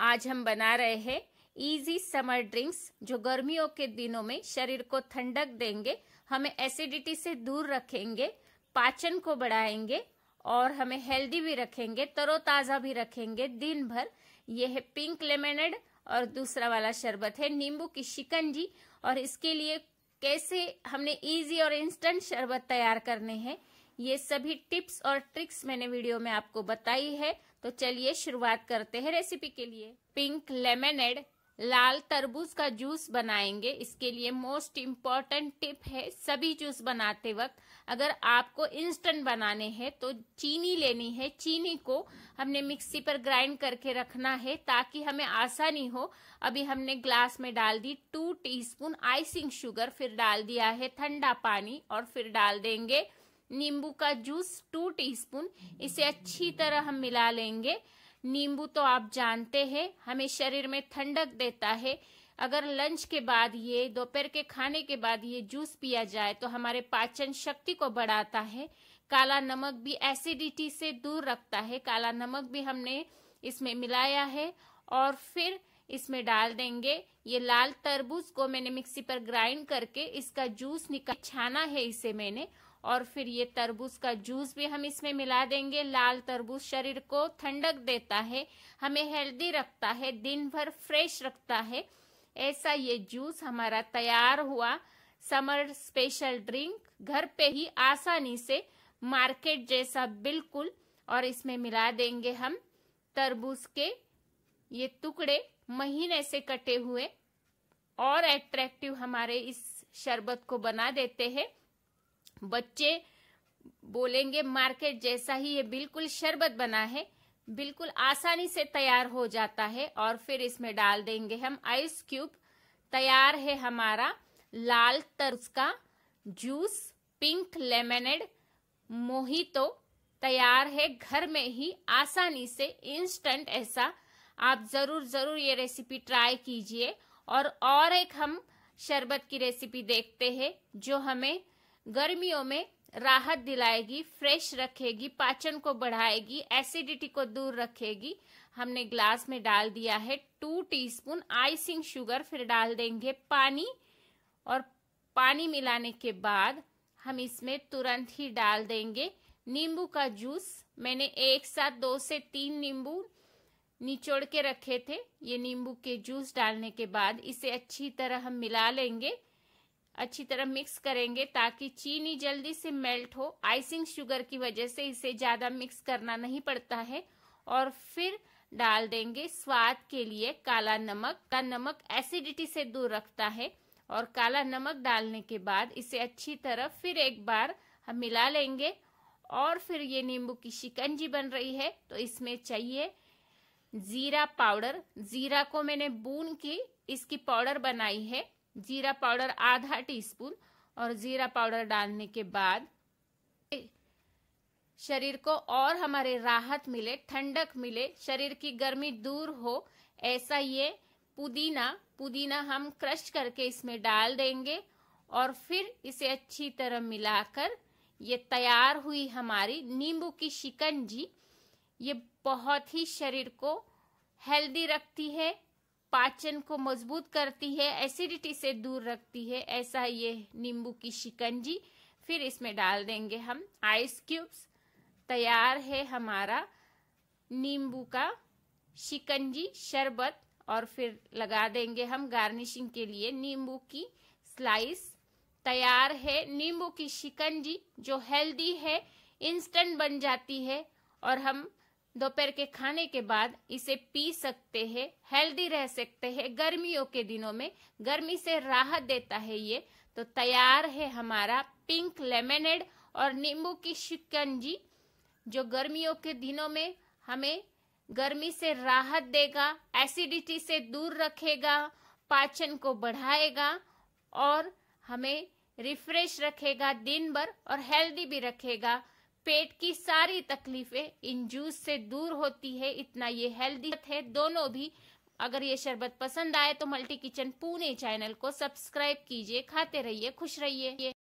आज हम बना रहे हैं इजी समर ड्रिंक्स जो गर्मियों के दिनों में शरीर को ठंडक देंगे हमें एसिडिटी से दूर रखेंगे पाचन को बढ़ाएंगे और हमें हेल्दी भी रखेंगे तरोताज़ा भी रखेंगे दिन भर ये है पिंक लेमनेड और दूसरा वाला शरबत है नींबू की शिकंजी और इसके लिए कैसे हमने इजी और इंस्टेंट शरबत तैयार करने हैं ये सभी टिप्स और ट्रिक्स मैंने वीडियो में आपको बताई है तो चलिए शुरुआत करते हैं रेसिपी के लिए पिंक लेमनेड लाल तरबूज का जूस बनाएंगे इसके लिए मोस्ट इम्पॉर्टेंट टिप है सभी जूस बनाते वक्त अगर आपको इंस्टेंट बनाने हैं तो चीनी लेनी है चीनी को हमने मिक्सी पर ग्राइंड करके रखना है ताकि हमें आसानी हो अभी हमने ग्लास में डाल दी टू टीस्पून आइसिंग शुगर फिर डाल दिया है ठंडा पानी और फिर डाल देंगे नींबू का जूस टू टीस्पून इसे अच्छी तरह हम मिला लेंगे नींबू तो आप जानते हैं हमें शरीर में ठंडक देता है अगर लंच के बाद ये दोपहर के खाने के बाद ये जूस पिया जाए तो हमारे पाचन शक्ति को बढ़ाता है काला नमक भी एसिडिटी से दूर रखता है काला नमक भी हमने इसमें मिलाया है और फिर इसमें डाल देंगे ये लाल तरबूज को मैंने मिक्सी पर ग्राइंड करके इसका जूस निकाल छाना है इसे मैंने और फिर ये तरबूज का जूस भी हम इसमें मिला देंगे लाल तरबूज शरीर को ठंडक देता है हमें हेल्दी रखता है दिन भर फ्रेश रखता है ऐसा ये जूस हमारा तैयार हुआ समर स्पेशल ड्रिंक घर पे ही आसानी से मार्केट जैसा बिल्कुल और इसमें मिला देंगे हम तरबूज के ये टुकड़े महीन ऐसे कटे हुए और एट्रैक्टिव हमारे इस शरबत को बना देते हैं बच्चे बोलेंगे मार्केट जैसा ही ये बिल्कुल शरबत बना है बिल्कुल आसानी से तैयार हो जाता है और फिर इसमें डाल देंगे हम आइस क्यूब तैयार है हमारा लाल तर्ज का जूस पिंक लेमनेड मोहितो तैयार है घर में ही आसानी से इंस्टेंट ऐसा आप ज़रूर ज़रूर ये रेसिपी ट्राई कीजिए और और एक हम शरबत की रेसिपी देखते हैं जो हमें गर्मियों में राहत दिलाएगी फ्रेश रखेगी पाचन को बढ़ाएगी एसिडिटी को दूर रखेगी हमने ग्लास में डाल दिया है टू टीस्पून आइसिंग शुगर फिर डाल देंगे पानी और पानी मिलाने के बाद हम इसमें तुरंत ही डाल देंगे नींबू का जूस मैंने एक साथ दो से तीन नींबू निचोड़ के रखे थे ये नींबू के जूस डालने के बाद इसे अच्छी तरह हम मिला लेंगे अच्छी तरह मिक्स करेंगे ताकि चीनी जल्दी से मेल्ट हो आइसिंग शुगर की वजह से इसे ज़्यादा मिक्स करना नहीं पड़ता है और फिर डाल देंगे स्वाद के लिए काला नमक का नमक एसिडिटी से दूर रखता है और काला नमक डालने के बाद इसे अच्छी तरह फिर एक बार हम मिला लेंगे और फिर ये नींबू की शिकंजी बन रही है तो इसमें चाहिए जीरा पाउडर जीरा को मैंने बून के इसकी पाउडर बनाई है जीरा पाउडर आधा टीस्पून और जीरा पाउडर डालने के बाद शरीर को और हमारे राहत मिले ठंडक मिले शरीर की गर्मी दूर हो ऐसा ये पुदीना पुदीना हम क्रश करके इसमें डाल देंगे और फिर इसे अच्छी तरह मिलाकर ये तैयार हुई हमारी नींबू की शिकंजी ये बहुत ही शरीर को हेल्दी रखती है पाचन को मजबूत करती है एसिडिटी से दूर रखती है ऐसा ये नींबू की शिकंजी फिर इसमें डाल देंगे हम आइस क्यूब्स तैयार है हमारा नींबू का शिकंजी शरबत और फिर लगा देंगे हम गार्निशिंग के लिए नींबू की स्लाइस तैयार है नींबू की शिकंजी जो हेल्दी है इंस्टेंट बन जाती है और हम दोपहर के खाने के बाद इसे पी सकते हैं हेल्दी रह सकते हैं गर्मियों के दिनों में गर्मी से राहत देता है ये तो तैयार है हमारा पिंक लेमनेड और नींबू की शिकंजी जो गर्मियों के दिनों में हमें गर्मी से राहत देगा एसिडिटी से दूर रखेगा पाचन को बढ़ाएगा और हमें रिफ्रेश रखेगा दिन भर और हेल्दी भी रखेगा पेट की सारी तकलीफें इन जूस से दूर होती है इतना ये हेल्दी है दोनों भी अगर ये शरबत पसंद आए तो मल्टी किचन पुणे चैनल को सब्सक्राइब कीजिए खाते रहिए खुश रहिए